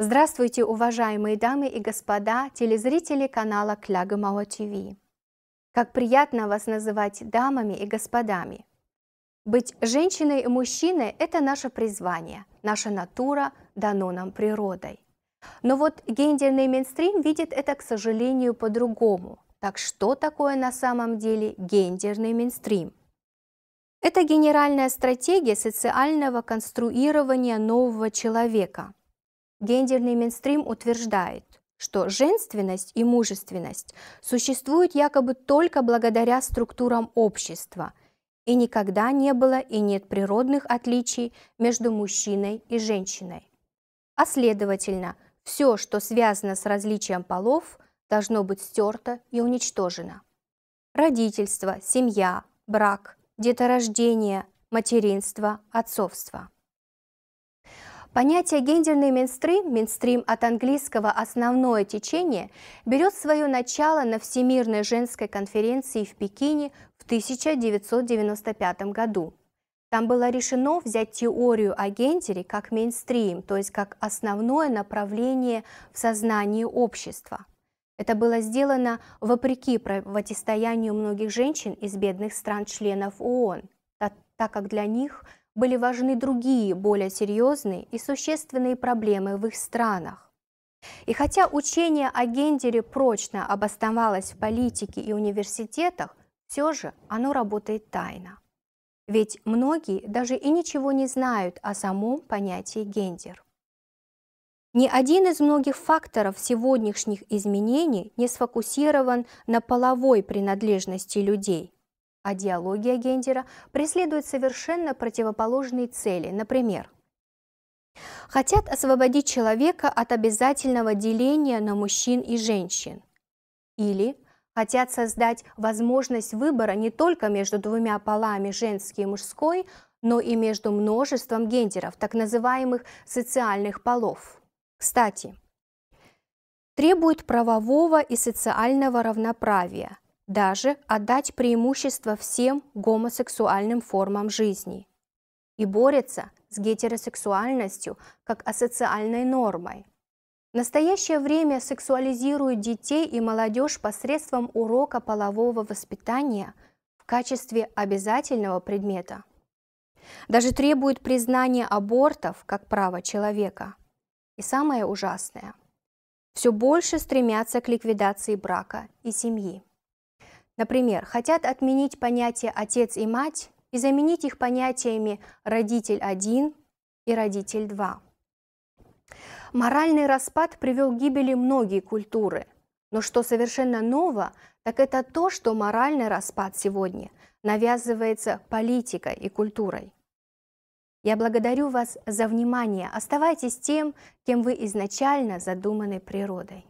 Здравствуйте, уважаемые дамы и господа, телезрители канала Клягомао ТВ. Как приятно вас называть дамами и господами. Быть женщиной и мужчиной – это наше призвание, наша натура дано нам природой. Но вот гендерный мейнстрим видит это, к сожалению, по-другому. Так что такое на самом деле гендерный мейнстрим? Это генеральная стратегия социального конструирования нового человека – Гендерный мейнстрим утверждает, что женственность и мужественность существуют якобы только благодаря структурам общества, и никогда не было и нет природных отличий между мужчиной и женщиной. А следовательно, все, что связано с различием полов, должно быть стерто и уничтожено. Родительство, семья, брак, деторождение, материнство, отцовство – Понятие «гендерный мейнстрим», мейнстрим от английского «основное течение», берет свое начало на Всемирной женской конференции в Пекине в 1995 году. Там было решено взять теорию о гендере как мейнстрим, то есть как основное направление в сознании общества. Это было сделано вопреки противостоянию многих женщин из бедных стран-членов ООН, так как для них были важны другие, более серьезные и существенные проблемы в их странах. И хотя учение о гендере прочно обосновалось в политике и университетах, все же оно работает тайно. Ведь многие даже и ничего не знают о самом понятии гендер. Ни один из многих факторов сегодняшних изменений не сфокусирован на половой принадлежности людей – а диалогия Гендера преследует совершенно противоположные цели, например, хотят освободить человека от обязательного деления на мужчин и женщин, или хотят создать возможность выбора не только между двумя полами женский и мужской, но и между множеством гендеров, так называемых социальных полов. Кстати, требует правового и социального равноправия – даже отдать преимущество всем гомосексуальным формам жизни и борется с гетеросексуальностью как асоциальной нормой. В настоящее время сексуализируют детей и молодежь посредством урока полового воспитания в качестве обязательного предмета. Даже требует признания абортов как права человека. И самое ужасное – все больше стремятся к ликвидации брака и семьи. Например, хотят отменить понятие «отец» и «мать» и заменить их понятиями «родитель один» и «родитель два». Моральный распад привел к гибели многие культуры. Но что совершенно ново, так это то, что моральный распад сегодня навязывается политикой и культурой. Я благодарю вас за внимание. Оставайтесь тем, кем вы изначально задуманы природой.